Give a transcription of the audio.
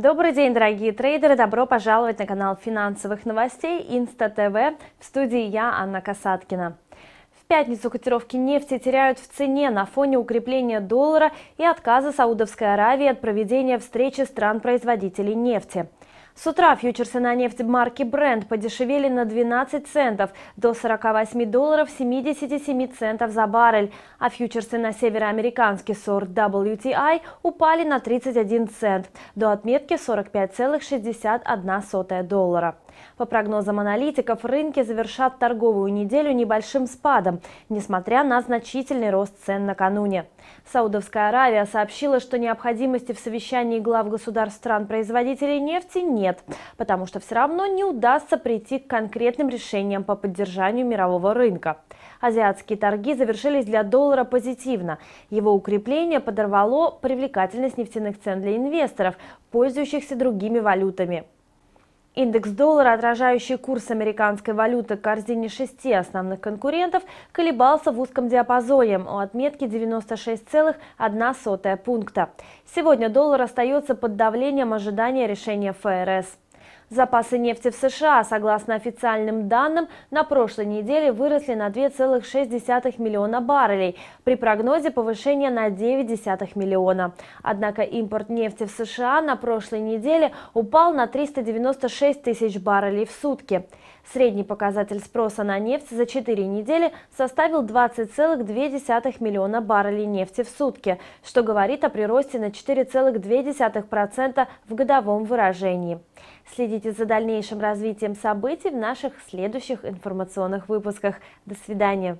Добрый день, дорогие трейдеры! Добро пожаловать на канал финансовых новостей Инста ТВ. В студии я, Анна Касаткина. В пятницу котировки нефти теряют в цене на фоне укрепления доллара и отказа Саудовской Аравии от проведения встречи стран-производителей нефти. С утра фьючерсы на нефть марки Brent подешевели на 12 центов до 48 долларов 77 центов за баррель, а фьючерсы на североамериканский сорт WTI упали на 31 цент до отметки 45,61 доллара. По прогнозам аналитиков, рынки завершат торговую неделю небольшим спадом, несмотря на значительный рост цен накануне. Саудовская Аравия сообщила, что необходимости в совещании глав государств стран-производителей нефти нет, потому что все равно не удастся прийти к конкретным решениям по поддержанию мирового рынка. Азиатские торги завершились для доллара позитивно. Его укрепление подорвало привлекательность нефтяных цен для инвесторов, пользующихся другими валютами. Индекс доллара, отражающий курс американской валюты к корзине шести основных конкурентов, колебался в узком диапазоне у отметки 96,1 пункта. Сегодня доллар остается под давлением ожидания решения ФРС. Запасы нефти в США, согласно официальным данным, на прошлой неделе выросли на 2,6 миллиона баррелей при прогнозе повышения на 9 миллиона. Однако импорт нефти в США на прошлой неделе упал на 396 тысяч баррелей в сутки. Средний показатель спроса на нефть за 4 недели составил 20,2 миллиона баррелей нефти в сутки, что говорит о приросте на 4,2% в годовом выражении. Следите Следите за дальнейшим развитием событий в наших следующих информационных выпусках. До свидания.